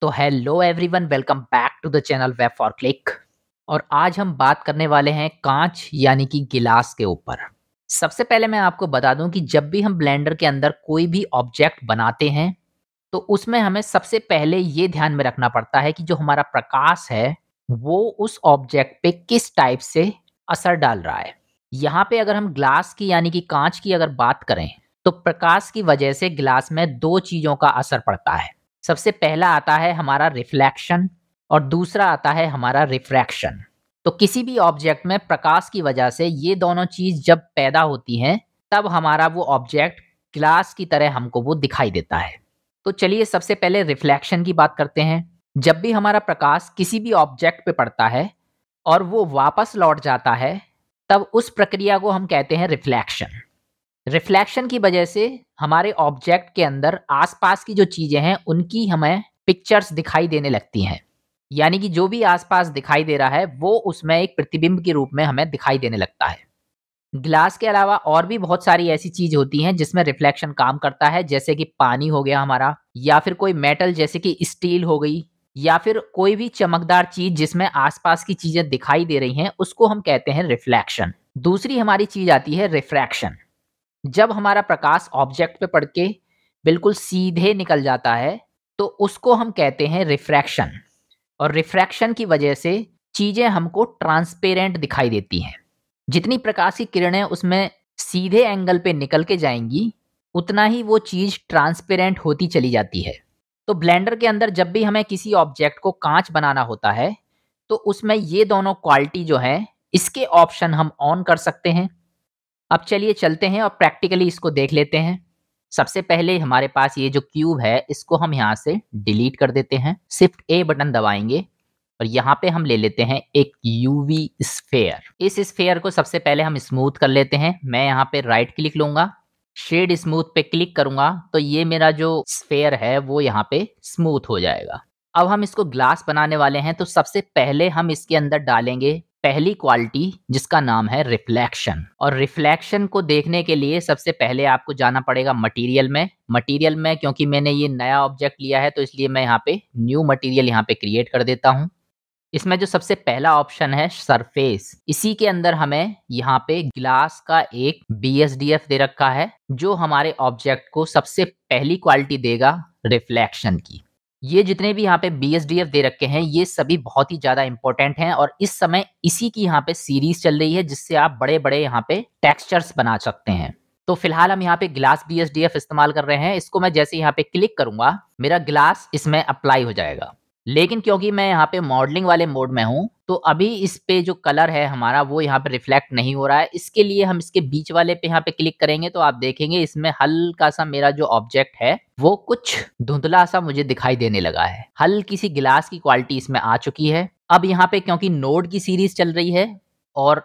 तो hello everyone welcome back to the channel web for click और आज हम बात करने वाले हैं कांच यानी कि गिलास के ऊपर सबसे पहले मैं आपको बता दूं कि जब भी हम ब्लेंडर के अंदर कोई भी ऑब्जेक्ट बनाते हैं तो उसमें हमें सबसे पहले ये ध्यान में रखना पड़ता है कि जो हमारा प्रकाश है वो उस ऑब्जेक्ट पे किस टाइप से असर डाल रहा है यहाँ पे अगर हम ग्लास की यानी कि कांच की अगर बात करें तो प्रकाश की वजह से ग्लास में दो चीज़ों का असर पड़ता है सबसे पहला आता है हमारा रिफ्लेक्शन और दूसरा आता है हमारा रिफ्रैक्शन तो किसी भी ऑब्जेक्ट में प्रकाश की वजह से ये दोनों चीज़ जब पैदा होती हैं तब हमारा वो ऑब्जेक्ट ग्लास की तरह हमको वो दिखाई देता है तो चलिए सबसे पहले रिफ्लेक्शन की बात करते हैं जब भी हमारा प्रकाश किसी भी ऑब्जेक्ट पे पड़ता है और वो वापस लौट जाता है तब उस प्रक्रिया को हम कहते हैं रिफ्लेक्शन रिफ्लेक्शन की वजह से हमारे ऑब्जेक्ट के अंदर आसपास की जो चीज़ें हैं उनकी हमें पिक्चर्स दिखाई देने लगती हैं यानी कि जो भी आसपास दिखाई दे रहा है वो उसमें एक प्रतिबिंब के रूप में हमें दिखाई देने लगता है ग्लास के अलावा और भी बहुत सारी ऐसी चीज होती हैं जिसमें रिफ्लेक्शन काम करता है जैसे कि पानी हो गया हमारा या फिर कोई मेटल जैसे कि स्टील हो गई या फिर कोई भी चमकदार चीज जिसमें आसपास की चीजें दिखाई दे रही हैं उसको हम कहते हैं रिफ्लेक्शन दूसरी हमारी चीज आती है रिफ्रैक्शन जब हमारा प्रकाश ऑब्जेक्ट पे पड़ के बिल्कुल सीधे निकल जाता है तो उसको हम कहते हैं रिफ्रैक्शन और रिफ्रैक्शन की वजह से चीज़ें हमको ट्रांसपेरेंट दिखाई देती हैं जितनी प्रकाश की किरणें उसमें सीधे एंगल पे निकल के जाएंगी उतना ही वो चीज़ ट्रांसपेरेंट होती चली जाती है तो ब्लेंडर के अंदर जब भी हमें किसी ऑब्जेक्ट को कांच बनाना होता है तो उसमें ये दोनों क्वालिटी जो है इसके ऑप्शन हम ऑन कर सकते हैं अब चलिए चलते हैं और प्रैक्टिकली इसको देख लेते हैं सबसे पहले हमारे पास ये जो क्यूब है इसको हम यहाँ से डिलीट कर देते हैं शिफ्ट ए बटन दबाएंगे और यहाँ पे हम ले लेते हैं एक यूवी स्फेयर इस स्फेयर को सबसे पहले हम स्मूथ कर लेते हैं मैं यहाँ पे राइट क्लिक लूंगा शेड स्मूथ पे क्लिक करूंगा तो ये मेरा जो स्फेयर है वो यहाँ पे स्मूथ हो जाएगा अब हम इसको ग्लास बनाने वाले हैं तो सबसे पहले हम इसके अंदर डालेंगे पहली क्वालिटी जिसका नाम है रिफ्लेक्शन और रिफ्लेक्शन को देखने के लिए सबसे पहले आपको जाना पड़ेगा मटेरियल में मटेरियल में क्योंकि मैंने ये नया ऑब्जेक्ट लिया है तो इसलिए मैं यहाँ पे न्यू मटेरियल यहाँ पे क्रिएट कर देता हूँ इसमें जो सबसे पहला ऑप्शन है सरफेस इसी के अंदर हमें यहाँ पे ग्लास का एक बी दे रखा है जो हमारे ऑब्जेक्ट को सबसे पहली क्वालिटी देगा रिफ्लेक्शन की ये जितने भी यहाँ पे बी दे रखे हैं ये सभी बहुत ही ज्यादा इंपॉर्टेंट हैं और इस समय इसी की यहाँ पे सीरीज चल रही है जिससे आप बड़े बड़े यहाँ पे टेक्सचर्स बना सकते हैं तो फिलहाल हम यहाँ पे ग्लास बी इस्तेमाल कर रहे हैं इसको मैं जैसे यहाँ पे क्लिक करूंगा मेरा ग्लास इसमें अप्लाई हो जाएगा लेकिन क्योंकि मैं यहाँ पे मॉडलिंग वाले मोड में हूँ तो अभी इस पे जो कलर है हमारा वो यहाँ पे रिफ्लेक्ट नहीं हो रहा है इसके लिए हम इसके बीच वाले पे यहाँ पे क्लिक करेंगे तो आप देखेंगे इसमें हल्का सा मेरा जो ऑब्जेक्ट है वो कुछ धुंधला सा मुझे दिखाई देने लगा है हल्की सी गिलास की क्वालिटी इसमें आ चुकी है अब यहाँ पे क्योंकि नोड की सीरीज चल रही है और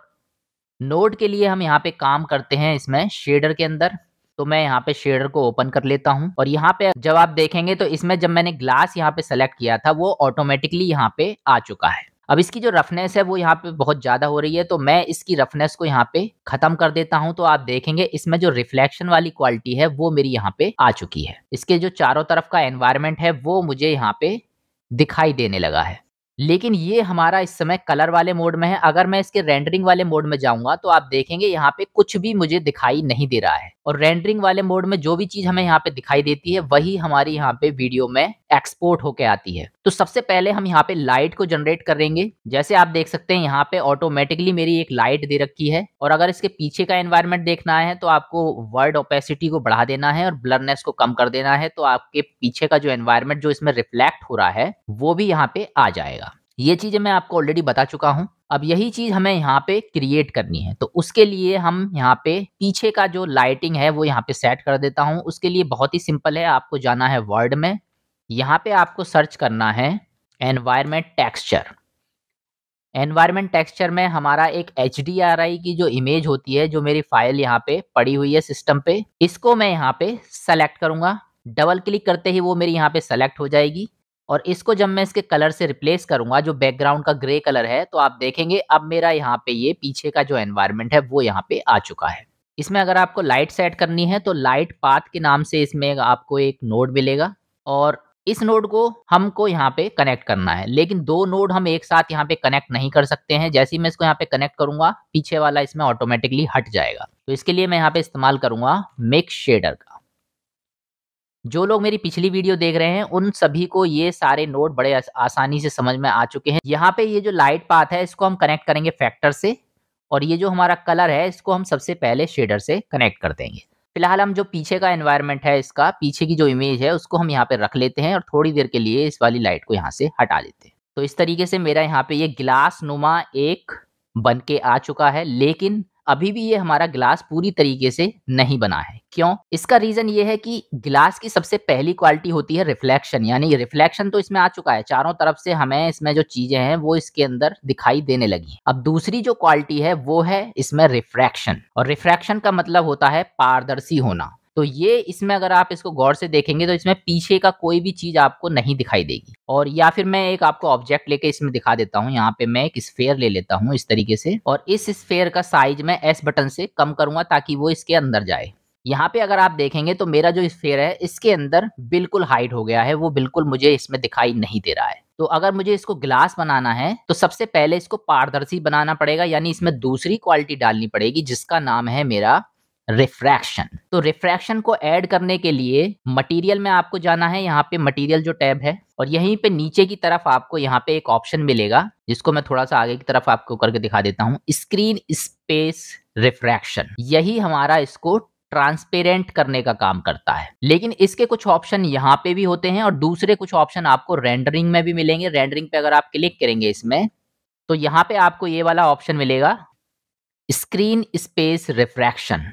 नोड के लिए हम यहाँ पे काम करते हैं इसमें शेडर के अंदर तो मैं यहाँ पे शेडर को ओपन कर लेता हूँ और यहाँ पे जब आप देखेंगे तो इसमें जब मैंने ग्लास यहाँ पे सेलेक्ट किया था वो ऑटोमेटिकली यहाँ पे आ चुका है अब इसकी जो रफनेस है वो यहाँ पे बहुत ज़्यादा हो रही है तो मैं इसकी रफनेस को यहाँ पे ख़त्म कर देता हूँ तो आप देखेंगे इसमें जो रिफ्लेक्शन वाली क्वालिटी है वो मेरी यहाँ पे आ चुकी है इसके जो चारों तरफ का एनवायरमेंट है वो मुझे यहाँ पे दिखाई देने लगा है लेकिन ये हमारा इस समय कलर वाले मोड में है अगर मैं इसके रेंडरिंग वाले मोड में जाऊंगा तो आप देखेंगे यहाँ पे कुछ भी मुझे दिखाई नहीं दे रहा है और रेंडरिंग वाले मोड में जो भी चीज़ हमें यहाँ पे दिखाई देती है वही हमारी यहाँ पे वीडियो में एक्सपोर्ट होके आती है तो सबसे पहले हम यहाँ पे लाइट को जनरेट करेंगे जैसे आप देख सकते हैं यहाँ पे ऑटोमेटिकली मेरी एक लाइट दे रखी है और अगर इसके पीछे का एनवायरमेंट देखना है तो आपको वर्ड ओपेसिटी को बढ़ा देना है और ब्लरनेस को कम कर देना है तो आपके पीछे का जो एनवायरमेंट जो इसमें रिफ्लेक्ट हो रहा है वो भी यहाँ पे आ जाएगा ये चीजें मैं आपको ऑलरेडी बता चुका हूँ अब यही चीज हमें यहाँ पे क्रिएट करनी है तो उसके लिए हम यहाँ पे पीछे का जो लाइटिंग है वो यहाँ पे सेट कर देता हूँ उसके लिए बहुत ही सिंपल है आपको जाना है वर्ड में यहाँ पे आपको सर्च करना है एनवायरमेंट टेक्सचर एनवायरमेंट टेक्सचर में हमारा एक एच की जो इमेज होती है जो मेरी फाइल यहाँ पे पड़ी हुई है सिस्टम पे इसको मैं यहाँ पे सेलेक्ट करूँगा डबल क्लिक करते ही वो मेरी यहाँ पे सेलेक्ट हो जाएगी और इसको जब मैं इसके कलर से रिप्लेस करूंगा जो बैकग्राउंड का ग्रे कलर है तो आप देखेंगे अब मेरा यहाँ पे ये पीछे का जो एनवायरमेंट है वो यहाँ पे आ चुका है इसमें अगर आपको लाइट सेट करनी है तो लाइट पाथ के नाम से इसमें आपको एक नोड मिलेगा और इस नोड को हमको यहाँ पे कनेक्ट करना है लेकिन दो नोड हम एक साथ यहाँ पे कनेक्ट नहीं कर सकते हैं जैसे ही मैं इसको यहाँ पे कनेक्ट करूंगा पीछे वाला इसमें ऑटोमेटिकली हट जाएगा तो इसके लिए मैं यहाँ पे इस्तेमाल करूंगा मेक शेडर का जो लोग मेरी पिछली वीडियो देख रहे हैं उन सभी को ये सारे नोड बड़े आसानी से समझ में आ चुके हैं यहाँ पे ये जो लाइट पाथ है इसको हम कनेक्ट करेंगे फैक्टर से और ये जो हमारा कलर है इसको हम सबसे पहले शेडर से कनेक्ट कर देंगे फिलहाल हम जो पीछे का एनवायरनमेंट है इसका पीछे की जो इमेज है उसको हम यहाँ पे रख लेते हैं और थोड़ी देर के लिए इस वाली लाइट को यहाँ से हटा देते हैं तो इस तरीके से मेरा यहाँ पे ये ग्लास नुमा एक बन के आ चुका है लेकिन अभी भी ये हमारा ग्लास पूरी तरीके से नहीं बना है क्यों इसका रीजन ये है कि ग्लास की सबसे पहली क्वालिटी होती है रिफ्लेक्शन यानी रिफ्लेक्शन तो इसमें आ चुका है चारों तरफ से हमें इसमें जो चीजें हैं वो इसके अंदर दिखाई देने लगी अब दूसरी जो क्वालिटी है वो है इसमें रिफ्रैक्शन और रिफ्रैक्शन का मतलब होता है पारदर्शी होना तो ये इसमें अगर आप इसको गौर से देखेंगे तो इसमें पीछे का कोई भी चीज आपको नहीं दिखाई देगी और या फिर मैं एक आपको ऑब्जेक्ट लेके इसमें दिखा देता हूँ यहाँ पे मैं एक स्फेयर ले लेता हूँ इस तरीके से और इस स्फेयर का साइज मैं एस बटन से कम करूंगा ताकि वो इसके अंदर जाए यहाँ पे अगर आप देखेंगे तो मेरा जो स्फेयर है इसके अंदर बिल्कुल हाइट हो गया है वो बिल्कुल मुझे इसमें दिखाई नहीं दे रहा है तो अगर मुझे इसको ग्लास बनाना है तो सबसे पहले इसको पारदर्शी बनाना पड़ेगा यानी इसमें दूसरी क्वालिटी डालनी पड़ेगी जिसका नाम है मेरा रिफ्रैक्शन तो रिफ्रैक्शन को ऐड करने के लिए मटेरियल में आपको जाना है यहाँ पे मटेरियल जो टैब है और यहीं पे नीचे की तरफ आपको यहाँ पे एक ऑप्शन मिलेगा जिसको मैं थोड़ा सा आगे की तरफ आपको करके दिखा देता हूँ स्क्रीन स्पेस रिफ्रैक्शन यही हमारा इसको ट्रांसपेरेंट करने का काम करता है लेकिन इसके कुछ ऑप्शन यहाँ पे भी होते हैं और दूसरे कुछ ऑप्शन आपको रेंडरिंग में भी मिलेंगे रेंडरिंग पे अगर आप क्लिक करेंगे इसमें तो यहाँ पे आपको ये वाला ऑप्शन मिलेगा स्क्रीन स्पेस रिफ्रैक्शन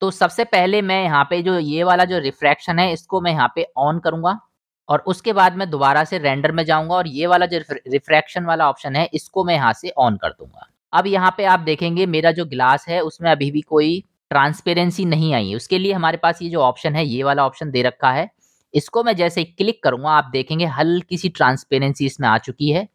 तो सबसे पहले मैं यहाँ पे जो ये वाला जो रिफ्रैक्शन है इसको मैं यहाँ पे ऑन करूंगा और उसके बाद मैं दोबारा से रेंडर में जाऊंगा और ये वाला जो रिफ्रैक्शन वाला ऑप्शन है इसको मैं यहाँ से ऑन कर दूंगा अब यहाँ पे आप देखेंगे मेरा जो ग्लास है उसमें अभी भी कोई ट्रांसपेरेंसी नहीं आई है उसके लिए हमारे पास ये जो ऑप्शन है ये वाला ऑप्शन दे रखा है इसको मैं जैसे क्लिक करूंगा आप देखेंगे हल्की सी ट्रांसपेरेंसी इसमें आ चुकी है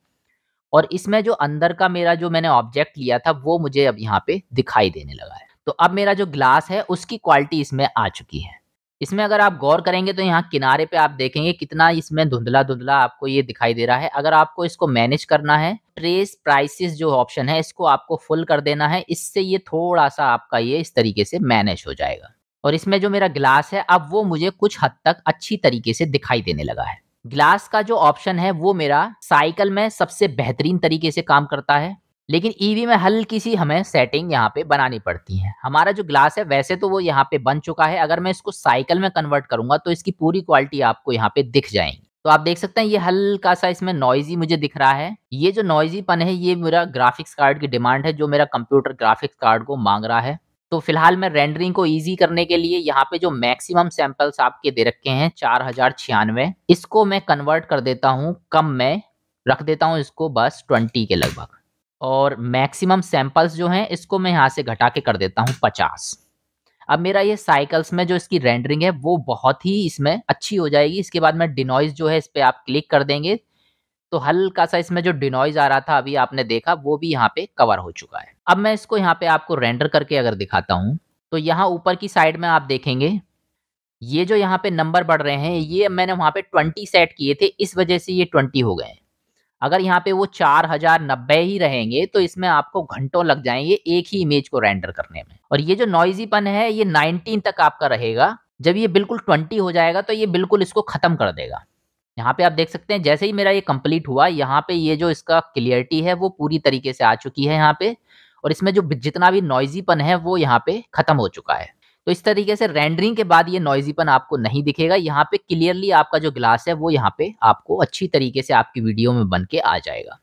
और इसमें जो अंदर का मेरा जो मैंने ऑब्जेक्ट लिया था वो मुझे अब यहाँ पे दिखाई देने लगा है तो अब मेरा जो ग्लास है उसकी क्वालिटी इसमें आ चुकी है इसमें अगर आप गौर करेंगे तो यहाँ किनारे पे आप देखेंगे कितना इसमें धुंधला धुंधला आपको ये दिखाई दे रहा है अगर आपको इसको मैनेज करना है ट्रेस प्राइसेस जो ऑप्शन है इसको आपको फुल कर देना है इससे ये थोड़ा सा आपका ये इस तरीके से मैनेज हो जाएगा और इसमें जो मेरा ग्लास है अब वो मुझे कुछ हद तक अच्छी तरीके से दिखाई देने लगा है ग्लास का जो ऑप्शन है वो मेरा साइकिल में सबसे बेहतरीन तरीके से काम करता है लेकिन ईवी e में हल्की सी हमें सेटिंग यहाँ पे बनानी पड़ती है हमारा जो ग्लास है वैसे तो वो यहाँ पे बन चुका है अगर मैं इसको साइकिल में कन्वर्ट करूंगा तो इसकी पूरी क्वालिटी आपको यहाँ पे दिख जाएगी तो आप देख सकते हैं ये हल्का सा इसमें नॉइजी मुझे दिख रहा है ये जो नॉइजी पन है ये मेरा ग्राफिक्स कार्ड की डिमांड है जो मेरा कंप्यूटर ग्राफिक्स कार्ड को मांग रहा है तो फिलहाल मैं रेंडरिंग को इजी करने के लिए यहाँ पे जो मैक्सिमम सैंपल्स आपके दे रखे हैं चार हजार छियानवे इसको मैं कन्वर्ट कर देता हूँ कम में रख देता हूँ इसको बस ट्वेंटी के लगभग और मैक्सिमम सैंपल्स जो हैं इसको मैं यहाँ से घटा के कर देता हूँ पचास अब मेरा ये साइकिल्स में जो इसकी रेंडरिंग है वो बहुत ही इसमें अच्छी हो जाएगी इसके बाद में डिनॉइज जो है इस पर आप क्लिक कर देंगे तो हल्का सा इसमें जो डिनॉइज आ रहा था अभी आपने देखा वो भी यहाँ पे कवर हो चुका है अब मैं इसको यहाँ पे आपको रेंडर करके अगर दिखाता हूँ तो यहाँ ऊपर की साइड में आप देखेंगे ये जो यहाँ पे नंबर बढ़ रहे हैं ये मैंने वहाँ पे ट्वेंटी सेट किए थे इस वजह से ये ट्वेंटी हो गए अगर यहाँ पे वो चार हजार नब्बे ही रहेंगे तो इसमें आपको घंटों लग जाएंगे एक ही इमेज को रेंडर करने में और ये जो नॉइजीपन है ये नाइनटीन तक आपका रहेगा जब ये बिल्कुल ट्वेंटी हो जाएगा तो ये बिल्कुल इसको ख़त्म कर देगा यहाँ पे आप देख सकते हैं जैसे ही मेरा ये कंप्लीट हुआ यहाँ पे ये जो इसका क्लियरिटी है वो पूरी तरीके से आ चुकी है यहाँ पे और इसमें जो जितना भी नॉइजीपन है वो यहाँ पे ख़त्म हो चुका है तो इस तरीके से रेंडरिंग के बाद ये नॉइजीपन आपको नहीं दिखेगा यहाँ पे क्लियरली आपका जो ग्लास है वो यहाँ पे आपको अच्छी तरीके से आपकी वीडियो में बन के आ जाएगा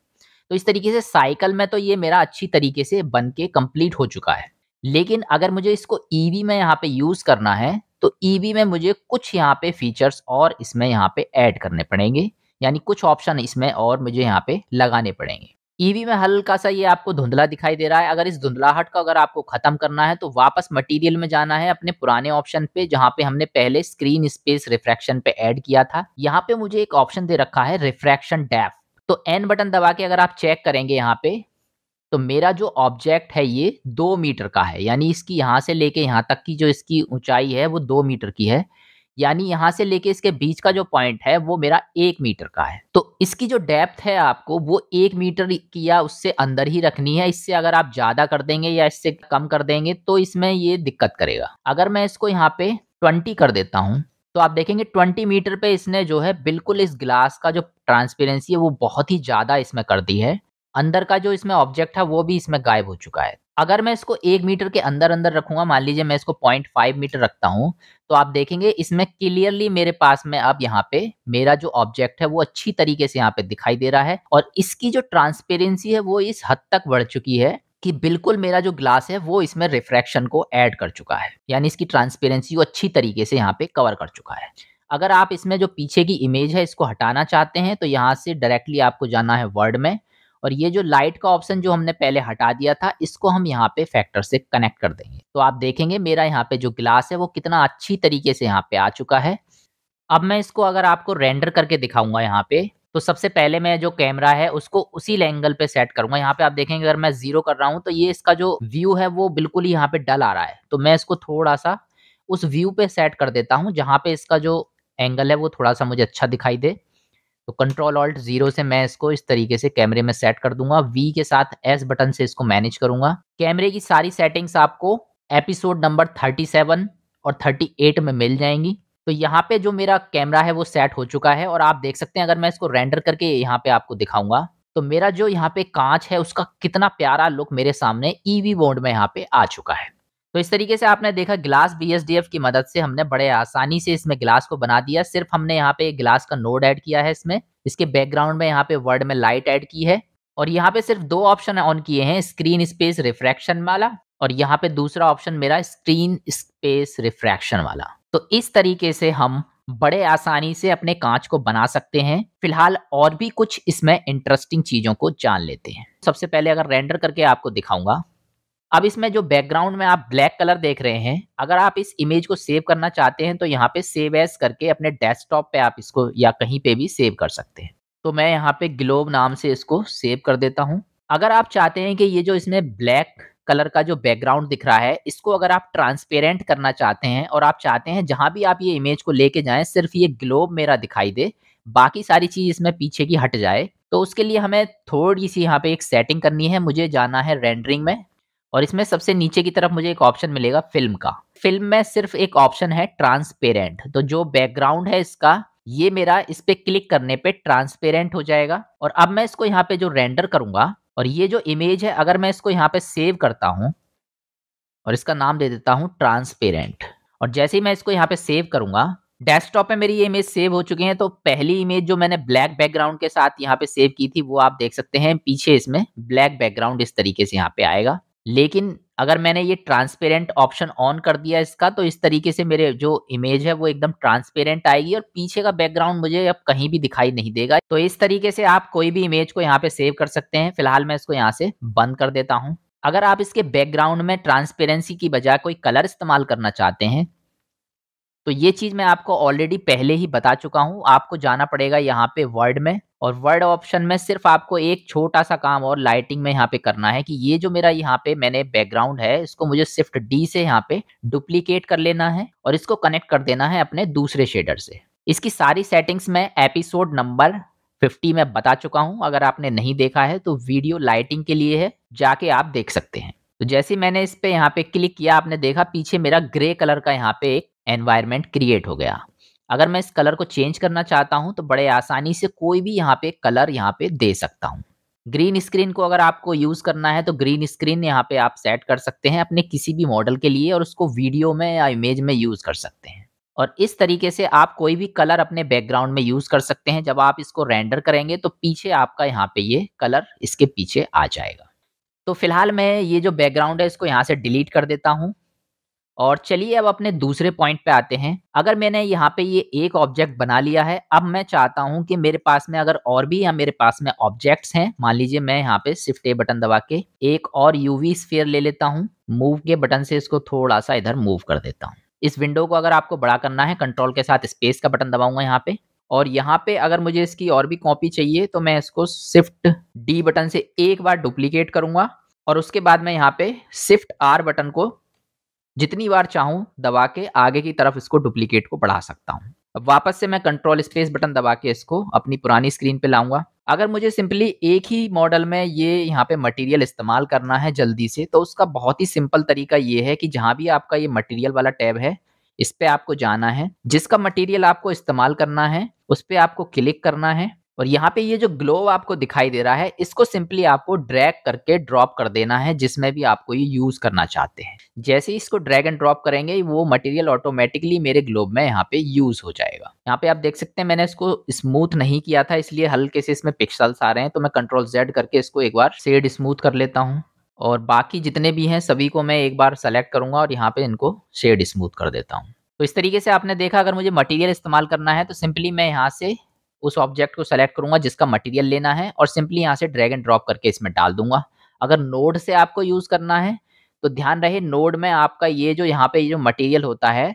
तो इस तरीके से साइकिल में तो ये मेरा अच्छी तरीके से बन के कम्प्लीट हो चुका है लेकिन अगर मुझे इसको ईवी e में यहाँ पे यूज़ करना है तो ईवी e में मुझे कुछ यहाँ पे फीचर्स और इसमें यहाँ पे ऐड करने पड़ेंगे यानी कुछ ऑप्शन इसमें और मुझे यहाँ पे लगाने पड़ेंगे ईवी में हल्का सा ये आपको धुंधला दिखाई दे रहा है अगर इस धुंधलाहट को अगर आपको खत्म करना है तो वापस मटेरियल में जाना है अपने पुराने ऑप्शन पे जहाँ पे हमने पहले स्क्रीन स्पेस रिफ्रैक्शन पे ऐड किया था यहाँ पे मुझे एक ऑप्शन दे रखा है रिफ्रैक्शन डैफ तो एन बटन दबा के अगर आप चेक करेंगे यहाँ पे तो मेरा जो ऑब्जेक्ट है ये दो मीटर का है यानी इसकी यहाँ से लेके यहाँ तक की जो इसकी ऊंचाई है वो दो मीटर की है यानी यहाँ से लेके इसके बीच का जो पॉइंट है वो मेरा एक मीटर का है तो इसकी जो डेप्थ है आपको वो एक मीटर की या उससे अंदर ही रखनी है इससे अगर आप ज्यादा कर देंगे या इससे कम कर देंगे तो इसमें ये दिक्कत करेगा अगर मैं इसको यहाँ पे ट्वेंटी कर देता हूँ तो आप देखेंगे ट्वेंटी मीटर पे इसने जो है बिल्कुल इस ग्लास का जो ट्रांसपेरेंसी है वो बहुत ही ज़्यादा इसमें कर दी है अंदर का जो इसमें ऑब्जेक्ट है वो भी इसमें गायब हो चुका है अगर मैं इसको एक मीटर के अंदर अंदर रखूंगा मान लीजिए मैं इसको पॉइंट फाइव मीटर रखता हूं तो आप देखेंगे इसमें क्लियरली मेरे पास में अब यहाँ पे मेरा जो ऑब्जेक्ट है वो अच्छी तरीके से यहाँ पे दिखाई दे रहा है और इसकी जो ट्रांसपेरेंसी है वो इस हद तक बढ़ चुकी है कि बिल्कुल मेरा जो ग्लास है वो इसमें रिफ्रैक्शन को ऐड कर चुका है यानी इसकी ट्रांसपेरेंसी को अच्छी तरीके से यहाँ पे कवर कर चुका है अगर आप इसमें जो पीछे की इमेज है इसको हटाना चाहते हैं तो यहाँ से डायरेक्टली आपको जाना है वर्ड में और ये जो लाइट का ऑप्शन जो हमने पहले हटा दिया था इसको हम यहाँ पे फैक्टर से कनेक्ट कर देंगे तो आप देखेंगे मेरा यहाँ पे जो ग्लास है वो कितना अच्छी तरीके से यहाँ पे आ चुका है अब मैं इसको अगर आपको रेंडर करके दिखाऊंगा यहाँ पे तो सबसे पहले मैं जो कैमरा है उसको उसी एंगल पे सेट करूंगा यहाँ पे आप देखेंगे अगर मैं जीरो कर रहा हूँ तो ये इसका जो व्यू है वो बिल्कुल ही यहाँ पे डल आ रहा है तो मैं इसको थोड़ा सा उस व्यू पे सेट कर देता हूँ जहाँ पे इसका जो एंगल है वो थोड़ा सा मुझे अच्छा दिखाई दे तो कंट्रोल ऑल्ट जीरो से मैं इसको इस तरीके से कैमरे में सेट कर दूंगा वी के साथ एस बटन से इसको मैनेज करूंगा कैमरे की सारी सेटिंग्स आपको एपिसोड नंबर थर्टी सेवन और थर्टी एट में मिल जाएंगी तो यहाँ पे जो मेरा कैमरा है वो सेट हो चुका है और आप देख सकते हैं अगर मैं इसको रेंडर करके यहाँ पे आपको दिखाऊंगा तो मेरा जो यहाँ पे कांच है उसका कितना प्यारा लुक मेरे सामने ईवी e बोर्ड में यहाँ पे आ चुका है तो इस तरीके से आपने देखा ग्लास बी की मदद से हमने बड़े आसानी से इसमें ग्लास को बना दिया सिर्फ हमने यहाँ पे ग्लास का नोड ऐड किया है इसमें इसके बैकग्राउंड में यहाँ पे वर्ड में लाइट ऐड की है और यहाँ पे सिर्फ दो ऑप्शन ऑन किए हैं स्क्रीन स्पेस रिफ्रैक्शन वाला और यहाँ पे दूसरा ऑप्शन मेरा स्क्रीन स्पेस रिफ्रैक्शन वाला तो इस तरीके से हम बड़े आसानी से अपने कांच को बना सकते हैं फिलहाल और भी कुछ इसमें इंटरेस्टिंग चीजों को जान लेते हैं सबसे पहले अगर रेंडर करके आपको दिखाऊंगा अब इसमें जो बैकग्राउंड में आप ब्लैक कलर देख रहे हैं अगर आप इस इमेज को सेव करना चाहते हैं तो यहाँ पे सेव एस करके अपने डेस्कटॉप पे आप इसको या कहीं पे भी सेव कर सकते हैं तो मैं यहाँ पे ग्लोब नाम से इसको सेव कर देता हूँ अगर आप चाहते हैं कि ये जो इसमें ब्लैक कलर का जो बैकग्राउंड दिख रहा है इसको अगर आप ट्रांसपेरेंट करना चाहते हैं और आप चाहते हैं जहाँ भी आप ये इमेज को लेके जाएं सिर्फ ये ग्लोब मेरा दिखाई दे बाकी सारी चीज़ इसमें पीछे की हट जाए तो उसके लिए हमें थोड़ी सी यहाँ पे एक सेटिंग करनी है मुझे जाना है रेंडरिंग में और इसमें सबसे नीचे की तरफ मुझे एक ऑप्शन मिलेगा फिल्म का फिल्म में सिर्फ एक ऑप्शन है ट्रांसपेरेंट तो जो बैकग्राउंड है इसका ये मेरा इस पे क्लिक करने पे ट्रांसपेरेंट हो जाएगा और अब मैं इसको यहाँ पे जो रेंडर करूंगा और ये जो इमेज है अगर मैं इसको यहाँ पे सेव करता हूँ और इसका नाम दे देता हूँ ट्रांसपेरेंट और जैसे ही मैं इसको यहाँ पे सेव करूंगा डेस्कटॉप पे मेरी ये इमेज सेव हो चुकी है तो पहली इमेज जो मैंने ब्लैक बैकग्राउंड के साथ यहाँ पे सेव की थी वो आप देख सकते हैं पीछे इसमें ब्लैक बैकग्राउंड इस तरीके से यहाँ पे आएगा लेकिन अगर मैंने ये ट्रांसपेरेंट ऑप्शन ऑन कर दिया इसका तो इस तरीके से मेरे जो इमेज है वो एकदम ट्रांसपेरेंट आएगी और पीछे का बैकग्राउंड मुझे अब कहीं भी दिखाई नहीं देगा तो इस तरीके से आप कोई भी इमेज को यहाँ पे सेव कर सकते हैं फिलहाल मैं इसको यहाँ से बंद कर देता हूँ अगर आप इसके बैकग्राउंड में ट्रांसपेरेंसी की बजाय कोई कलर इस्तेमाल करना चाहते हैं तो ये चीज़ मैं आपको ऑलरेडी पहले ही बता चुका हूँ आपको जाना पड़ेगा यहाँ पे वर्ड में और वर्ड ऑप्शन में सिर्फ आपको एक छोटा सा काम और लाइटिंग में यहाँ पे करना है कि ये जो मेरा यहाँ पे मैंने बैकग्राउंड है इसको मुझे शिफ्ट डी से यहाँ पे डुप्लीकेट कर लेना है और इसको कनेक्ट कर देना है अपने दूसरे शेडर से इसकी सारी सेटिंग्स मैं एपिसोड नंबर 50 में बता चुका हूँ अगर आपने नहीं देखा है तो वीडियो लाइटिंग के लिए है जाके आप देख सकते हैं तो जैसे मैंने इस पे यहाँ पे क्लिक किया आपने देखा पीछे मेरा ग्रे कलर का यहाँ पे एक एनवायरमेंट क्रिएट हो गया अगर मैं इस कलर को चेंज करना चाहता हूँ तो बड़े आसानी से कोई भी यहाँ पे कलर यहाँ पे दे सकता हूँ ग्रीन स्क्रीन को अगर आपको यूज़ करना है तो ग्रीन स्क्रीन यहाँ पे आप सेट कर सकते हैं अपने किसी भी मॉडल के लिए और उसको वीडियो में या इमेज में यूज़ कर सकते हैं और इस तरीके से आप कोई भी कलर अपने बैकग्राउंड में यूज़ कर सकते हैं जब आप इसको रेंडर करेंगे तो पीछे आपका यहाँ पे ये कलर इसके पीछे आ जाएगा तो फिलहाल मैं ये जो बैकग्राउंड है इसको यहाँ से डिलीट कर देता हूँ और चलिए अब अपने दूसरे पॉइंट पे आते हैं अगर मैंने यहाँ पे ये एक ऑब्जेक्ट बना लिया है अब मैं चाहता हूँ कि मेरे पास में अगर और भी या मेरे पास में ऑब्जेक्ट्स हैं मान लीजिए मैं यहाँ पे शिफ्ट ए बटन दबा के एक और यूवी स्फेयर ले लेता हूँ मूव के बटन से इसको थोड़ा सा इधर मूव कर देता हूँ इस विंडो को अगर आपको बड़ा करना है कंट्रोल के साथ स्पेस का बटन दबाऊंगा यहाँ पे और यहाँ पे अगर मुझे इसकी और भी कॉपी चाहिए तो मैं इसको शिफ्ट डी बटन से एक बार डुप्लीकेट करूंगा और उसके बाद मैं यहाँ पे शिफ्ट आर बटन को जितनी बार चाहूं दबा के आगे की तरफ इसको डुप्लीकेट को बढ़ा सकता हूं अब वापस से मैं कंट्रोल स्पेस बटन दबा के इसको अपनी पुरानी स्क्रीन पे लाऊंगा अगर मुझे सिंपली एक ही मॉडल में ये यहाँ पे मटेरियल इस्तेमाल करना है जल्दी से तो उसका बहुत ही सिंपल तरीका ये है कि जहाँ भी आपका ये मटेरियल वाला टैब है इस पर आपको जाना है जिसका मटेरियल आपको इस्तेमाल करना है उस पर आपको क्लिक करना है और यहाँ पे ये जो ग्लोव आपको दिखाई दे रहा है इसको सिंपली आपको ड्रैग करके ड्रॉप कर देना है जिसमें भी आपको ये यूज करना चाहते हैं जैसे ही इसको ड्रैग एंड ड्रॉप करेंगे वो मटेरियल ऑटोमेटिकली मेरे ग्लोब में यहाँ पे यूज हो जाएगा यहाँ पे आप देख सकते हैं मैंने इसको स्मूथ नहीं किया था इसलिए हल्के से इसमें पिक्सल्स आ रहे हैं तो मैं कंट्रोल जेड करके इसको एक बार शेड स्मूथ कर लेता हूँ और बाकी जितने भी हैं सभी को मैं एक बार सेलेक्ट करूंगा और यहाँ पे इनको शेड स्मूथ कर देता हूँ तो इस तरीके से आपने देखा अगर मुझे मटेरियल इस्तेमाल करना है तो सिंपली मैं यहाँ से उस ऑब्जेक्ट को सेलेक्ट करूंगा जिसका मटेरियल लेना है और सिंपली यहाँ से ड्रैग एंड ड्रॉप करके इसमें डाल दूंगा अगर नोड से आपको यूज़ करना है तो ध्यान रहे नोड में आपका ये जो यहाँ पे ये जो मटेरियल होता है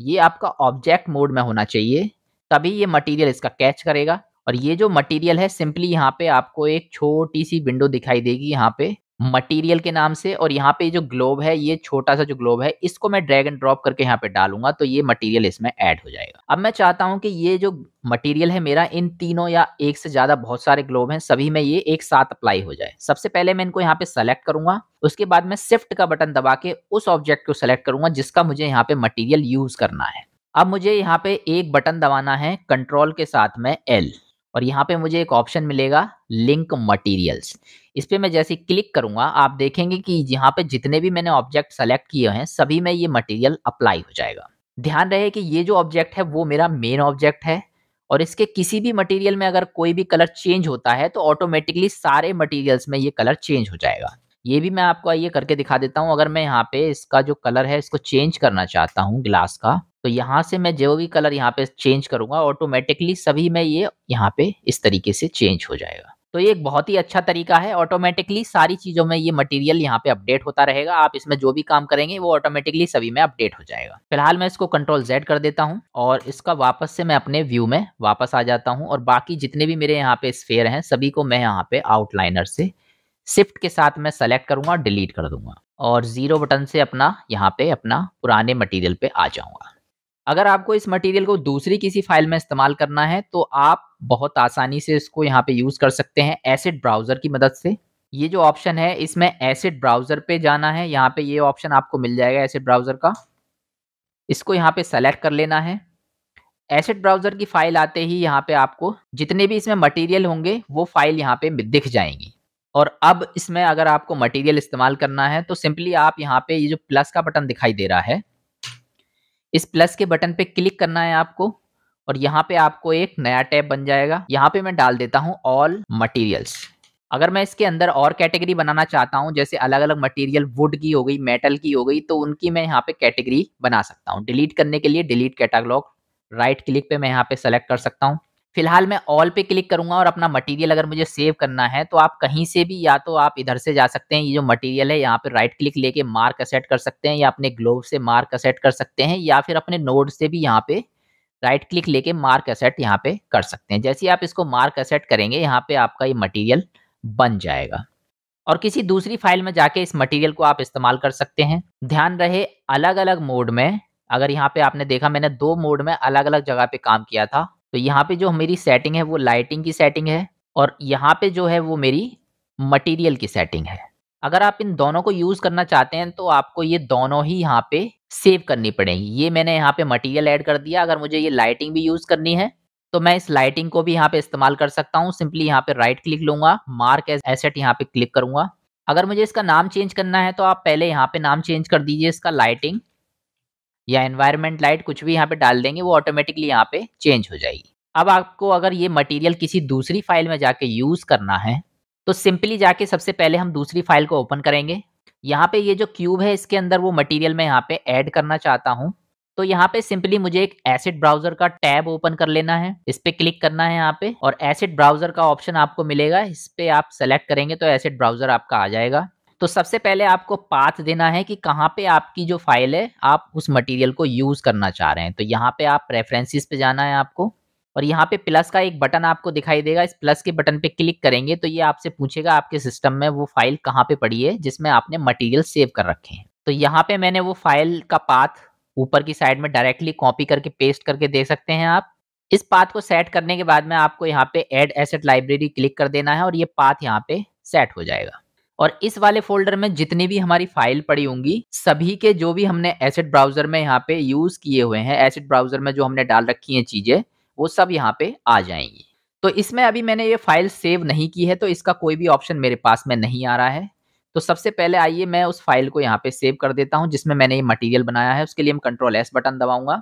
ये आपका ऑब्जेक्ट मोड में होना चाहिए तभी ये मटेरियल इसका कैच करेगा और ये जो मटेरियल है सिंपली यहाँ पे आपको एक छोटी सी विंडो दिखाई देगी यहाँ पे मटेरियल के नाम से और यहाँ पे जो ग्लोब है ये छोटा सा जो ग्लोब है इसको मैं ड्रैग एंड ड्रॉप करके यहाँ पे डालूंगा तो ये मटेरियल इसमें ऐड हो जाएगा अब मैं चाहता हूँ कि ये जो मटेरियल है मेरा इन तीनों या एक से ज्यादा बहुत सारे ग्लोब हैं सभी में ये एक साथ अप्लाई हो जाए सबसे पहले मैं इनको यहाँ पे सेलेक्ट करूंगा उसके बाद मैं शिफ्ट का बटन दबा के उस ऑब्जेक्ट को सिलेक्ट करूंगा जिसका मुझे यहाँ पे मटीरियल यूज करना है अब मुझे यहाँ पे एक बटन दबाना है कंट्रोल के साथ में एल और यहाँ पे मुझे एक ऑप्शन मिलेगा लिंक मटीरियल्स इस पर मैं जैसे क्लिक करूंगा आप देखेंगे कि यहाँ पे जितने भी मैंने ऑब्जेक्ट सेलेक्ट किए हैं सभी में ये मटेरियल अप्लाई हो जाएगा ध्यान रहे कि ये जो ऑब्जेक्ट है वो मेरा मेन ऑब्जेक्ट है और इसके किसी भी मटेरियल में अगर कोई भी कलर चेंज होता है तो ऑटोमेटिकली सारे मटेरियल्स में ये कलर चेंज हो जाएगा ये भी मैं आपको ये करके दिखा देता हूँ अगर मैं यहाँ पे इसका जो कलर है इसको चेंज करना चाहता हूँ ग्लास का तो यहाँ से मैं जो भी कलर यहाँ पे चेंज करूंगा ऑटोमेटिकली सभी में ये यहाँ पे इस तरीके से चेंज हो जाएगा तो ये एक बहुत ही अच्छा तरीका है ऑटोमेटिकली सारी चीज़ों में ये मटेरियल यहाँ पे अपडेट होता रहेगा आप इसमें जो भी काम करेंगे वो ऑटोमेटिकली सभी में अपडेट हो जाएगा फिलहाल मैं इसको कंट्रोल जेड कर देता हूँ और इसका वापस से मैं अपने व्यू में वापस आ जाता हूँ और बाकी जितने भी मेरे यहाँ पे स्पेयर हैं सभी को मैं यहाँ पे आउटलाइनर से शिफ्ट के साथ मैं सेलेक्ट करूंगा डिलीट कर दूंगा और ज़ीरो बटन से अपना यहाँ पे अपना पुराने मटेरियल पे आ जाऊँगा अगर आपको इस मटेरियल को दूसरी किसी फाइल में इस्तेमाल करना है तो आप बहुत आसानी से इसको यहाँ पे यूज़ कर सकते हैं एसिड ब्राउज़र की मदद से ये जो ऑप्शन है इसमें एसिड ब्राउज़र पे जाना है यहाँ पे ये ऑप्शन आपको मिल जाएगा एसिड ब्राउज़र का इसको यहाँ पे सेलेक्ट कर लेना है एसिड ब्राउज़र की फ़ाइल आते ही यहाँ पे आपको जितने भी इसमें मटीरियल होंगे वो फ़ाइल यहाँ पे दिख जाएंगी और अब इसमें अगर आपको मटीरियल इस्तेमाल करना है तो सिंपली आप यहाँ पे ये जो प्लस का बटन दिखाई दे रहा है इस प्लस के बटन पे क्लिक करना है आपको और यहाँ पे आपको एक नया टैब बन जाएगा यहाँ पे मैं डाल देता हूँ ऑल मटेरियल्स अगर मैं इसके अंदर और कैटेगरी बनाना चाहता हूँ जैसे अलग अलग मटेरियल वुड की हो गई मेटल की हो गई तो उनकी मैं यहाँ पे कैटेगरी बना सकता हूँ डिलीट करने के लिए डिलीट कैटागलॉग राइट क्लिक पे मैं यहाँ पे सेलेक्ट कर सकता हूँ फिलहाल मैं ऑल पे क्लिक करूंगा और अपना मटेरियल अगर मुझे सेव करना है तो आप कहीं से भी या तो आप इधर से जा सकते हैं ये जो मटेरियल है यहाँ पे राइट क्लिक लेके मार्क असेट कर सकते हैं या अपने ग्लोव से मार्क असेट कर सकते हैं या फिर अपने नोड से भी यहाँ पे राइट क्लिक लेके मार्क असेट यहाँ पे कर सकते हैं जैसे आप इसको मार्क असेट करेंगे यहाँ पे आपका ये मटेरियल बन जाएगा और किसी दूसरी फाइल में जाके इस मटेरियल को आप इस्तेमाल कर सकते हैं ध्यान रहे अलग अलग मोड में अगर यहाँ पे आपने देखा मैंने दो मोड में अलग अलग जगह पे काम किया था तो यहाँ पे जो मेरी सेटिंग है वो लाइटिंग की सेटिंग है और यहाँ पे जो है वो मेरी मटेरियल की सेटिंग है अगर आप इन दोनों को यूज़ करना चाहते हैं तो आपको ये दोनों ही यहाँ पे सेव करनी पड़ेगी ये मैंने यहाँ पे मटेरियल ऐड कर दिया अगर मुझे ये लाइटिंग भी यूज़ करनी है तो मैं इस लाइटिंग को भी यहाँ पे इस्तेमाल कर सकता हूँ सिंपली यहाँ पे राइट क्लिक लूंगा मार्क एज एसेट यहाँ पे क्लिक करूंगा अगर मुझे इसका नाम चेंज करना है तो आप पहले यहाँ पे नाम चेंज कर दीजिए इसका लाइटिंग या एनवायरमेंट लाइट कुछ भी यहाँ पे डाल देंगे वो ऑटोमेटिकली यहाँ पे चेंज हो जाएगी अब आपको अगर ये मटेरियल किसी दूसरी फाइल में जाके यूज़ करना है तो सिंपली जाके सबसे पहले हम दूसरी फाइल को ओपन करेंगे यहाँ पे ये जो क्यूब है इसके अंदर वो मटेरियल मैं यहाँ पे ऐड करना चाहता हूँ तो यहाँ पे सिंपली मुझे एक एसिड ब्राउजर का टैब ओपन कर लेना है इस पे क्लिक करना है यहाँ पे और एसिड ब्राउजर का ऑप्शन आपको मिलेगा इस पे आप सेलेक्ट करेंगे तो एसिड ब्राउजर आपका आ जाएगा तो सबसे पहले आपको पाथ देना है कि कहाँ पे आपकी जो फाइल है आप उस मटेरियल को यूज करना चाह रहे हैं तो यहाँ पे आप रेफरेंसेस पे जाना है आपको और यहाँ पे प्लस का एक बटन आपको दिखाई देगा इस प्लस के बटन पे क्लिक करेंगे तो ये आपसे पूछेगा आपके सिस्टम में वो फाइल कहाँ पे पड़ी है जिसमें आपने मटेरियल सेव कर रखे हैं तो यहाँ पे मैंने वो फाइल का पाथ ऊपर की साइड में डायरेक्टली कॉपी करके पेस्ट करके दे सकते हैं आप इस पाथ को सेट करने के बाद में आपको यहाँ पे एड एसेट लाइब्रेरी क्लिक कर देना है और ये पाथ यहाँ पे सेट हो जाएगा और इस वाले फोल्डर में जितनी भी हमारी फाइल पड़ी होंगी सभी के जो भी हमने एसेट ब्राउजर में यहाँ पे यूज किए हुए हैं एसेट ब्राउजर में जो हमने डाल रखी हैं चीजें वो सब यहाँ पे आ जाएंगी तो इसमें अभी मैंने ये फाइल सेव नहीं की है तो इसका कोई भी ऑप्शन मेरे पास में नहीं आ रहा है तो सबसे पहले आइए मैं उस फाइल को यहाँ पे सेव कर देता हूँ जिसमें मैंने ये मटेरियल बनाया है उसके लिए मैं कंट्रोल एस बटन दबाऊंगा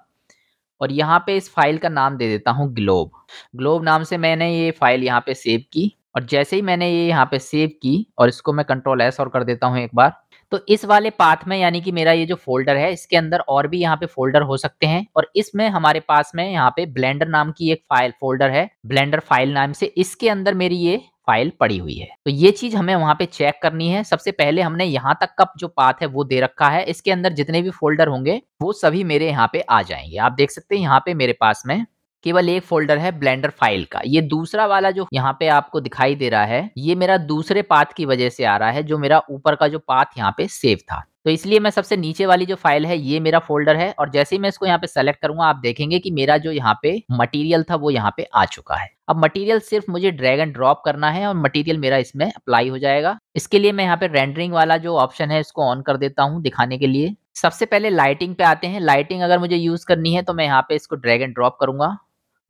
और यहाँ पे इस फाइल का नाम दे देता हूँ ग्लोब ग्लोब नाम से मैंने ये फाइल यहाँ पे सेव की और जैसे ही मैंने ये यहाँ पे सेव की और इसको मैं कंट्रोल एस और कर देता हूँ एक बार तो इस वाले पाथ में यानी कि मेरा ये जो फोल्डर है इसके अंदर और भी यहाँ पे फोल्डर हो सकते हैं और इसमें हमारे पास में यहाँ पे ब्लेंडर नाम की एक फाइल फोल्डर है ब्लेंडर फाइल नाम से इसके अंदर मेरी ये फाइल पड़ी हुई है तो ये चीज हमें वहां पे चेक करनी है सबसे पहले हमने यहाँ तक का जो पाथ है वो दे रखा है इसके अंदर जितने भी फोल्डर होंगे वो सभी मेरे यहाँ पे आ जाएंगे आप देख सकते हैं यहाँ पे मेरे पास में केवल एक फोल्डर है ब्लेंडर फाइल का ये दूसरा वाला जो यहाँ पे आपको दिखाई दे रहा है ये मेरा दूसरे पाथ की वजह से आ रहा है जो मेरा ऊपर का जो पाथ यहाँ पे सेव था तो इसलिए मैं सबसे नीचे वाली जो फाइल है ये मेरा फोल्डर है और जैसे ही मैं इसको यहाँ पे सेलेक्ट करूंगा आप देखेंगे कि मेरा जो यहाँ पे मटेरियल था वो यहाँ पे आ चुका है अब मटेरियल सिर्फ मुझे ड्रैग एंड ड्रॉप करना है और मटेरियल मेरा इसमें अप्लाई हो जाएगा इसके लिए मैं यहाँ पे रेंडरिंग वाला जो ऑप्शन है इसको ऑन कर देता हूँ दिखाने के लिए सबसे पहले लाइटिंग पे आते हैं लाइटिंग अगर मुझे यूज करनी है तो मैं यहाँ पे इसको ड्रैग एंड ड्रॉप करूंगा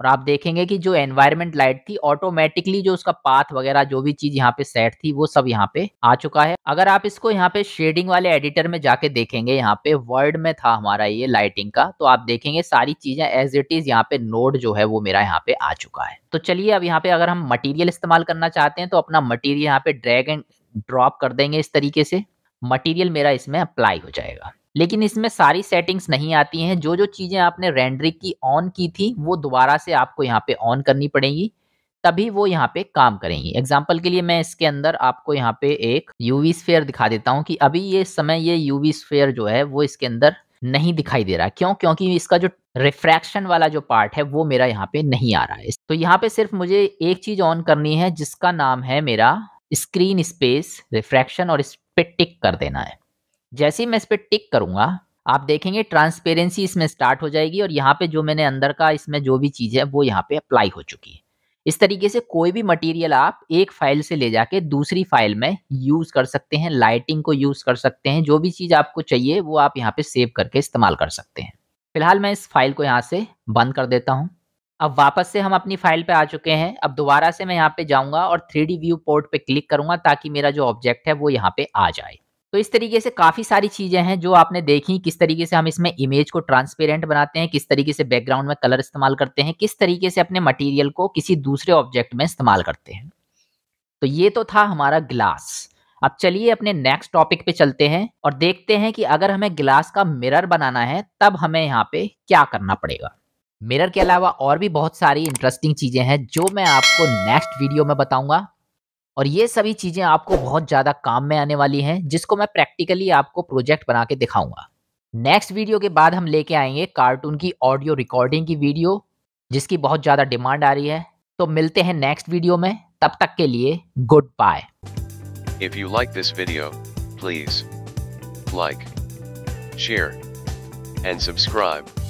और आप देखेंगे कि जो एनवायरमेंट लाइट थी ऑटोमेटिकली जो उसका पाथ वगैरह जो भी चीज यहाँ पे सेट थी वो सब यहाँ पे आ चुका है अगर आप इसको यहाँ पे शेडिंग वाले एडिटर में जाके देखेंगे यहाँ पे वर्ड में था हमारा ये लाइटिंग का तो आप देखेंगे सारी चीजें एज इट इज यहाँ पे नोड जो है वो मेरा यहाँ पे आ चुका है तो चलिए अब यहाँ पे अगर हम मटीरियल इस्तेमाल करना चाहते हैं तो अपना मटीरियल यहाँ पे ड्रैग एंड ड्रॉप कर देंगे इस तरीके से मटीरियल मेरा इसमें अप्लाई हो जाएगा लेकिन इसमें सारी सेटिंग्स नहीं आती हैं जो जो चीज़ें आपने रेंडरिंग की ऑन की थी वो दोबारा से आपको यहाँ पे ऑन करनी पड़ेंगी तभी वो यहाँ पे काम करेंगी एग्जाम्पल के लिए मैं इसके अंदर आपको यहाँ पे एक यूवी स्फेयर दिखा देता हूँ कि अभी ये समय ये यूवी स्फेयर जो है वो इसके अंदर नहीं दिखाई दे रहा क्यों क्योंकि इसका जो रिफ्रैक्शन वाला जो पार्ट है वो मेरा यहाँ पे नहीं आ रहा है तो यहाँ पे सिर्फ मुझे एक चीज़ ऑन करनी है जिसका नाम है मेरा स्क्रीन स्पेस रिफ्रैक्शन और इस पे टिक कर देना है जैसे ही मैं इस पर टिक करूँगा आप देखेंगे ट्रांसपेरेंसी इसमें स्टार्ट हो जाएगी और यहाँ पे जो मैंने अंदर का इसमें जो भी चीज़ है वो यहाँ पे अप्लाई हो चुकी है इस तरीके से कोई भी मटेरियल आप एक फाइल से ले जाके दूसरी फाइल में यूज़ कर सकते हैं लाइटिंग को यूज़ कर सकते हैं जो भी चीज़ आपको चाहिए वो आप यहाँ पे सेव करके इस्तेमाल कर सकते हैं फिलहाल मैं इस फाइल को यहाँ से बंद कर देता हूँ अब वापस से हम अपनी फाइल पर आ चुके हैं अब दोबारा से मैं यहाँ पर जाऊँगा और थ्री व्यू पोर्ट पर क्लिक करूँगा ताकि मेरा जो ऑब्जेक्ट है वो यहाँ पर आ जाए तो इस तरीके से काफ़ी सारी चीज़ें हैं जो आपने देखी किस तरीके से हम इसमें इमेज को ट्रांसपेरेंट बनाते हैं किस तरीके से बैकग्राउंड में कलर इस्तेमाल करते हैं किस तरीके से अपने मटेरियल को किसी दूसरे ऑब्जेक्ट में इस्तेमाल करते हैं तो ये तो था हमारा ग्लास अब चलिए अपने नेक्स्ट टॉपिक पे चलते हैं और देखते हैं कि अगर हमें ग्लास का मिरर बनाना है तब हमें यहाँ पे क्या करना पड़ेगा मिरर के अलावा और भी बहुत सारी इंटरेस्टिंग चीज़ें हैं जो मैं आपको नेक्स्ट वीडियो में बताऊंगा और ये सभी चीज़ें आपको बहुत ज़्यादा काम में आने वाली हैं जिसको मैं प्रैक्टिकली आपको प्रोजेक्ट बना के दिखाऊंगा नेक्स्ट वीडियो के बाद हम लेके आएंगे कार्टून की ऑडियो रिकॉर्डिंग की वीडियो जिसकी बहुत ज़्यादा डिमांड आ रही है तो मिलते हैं नेक्स्ट वीडियो में तब तक के लिए goodbye if you like this video please like share and subscribe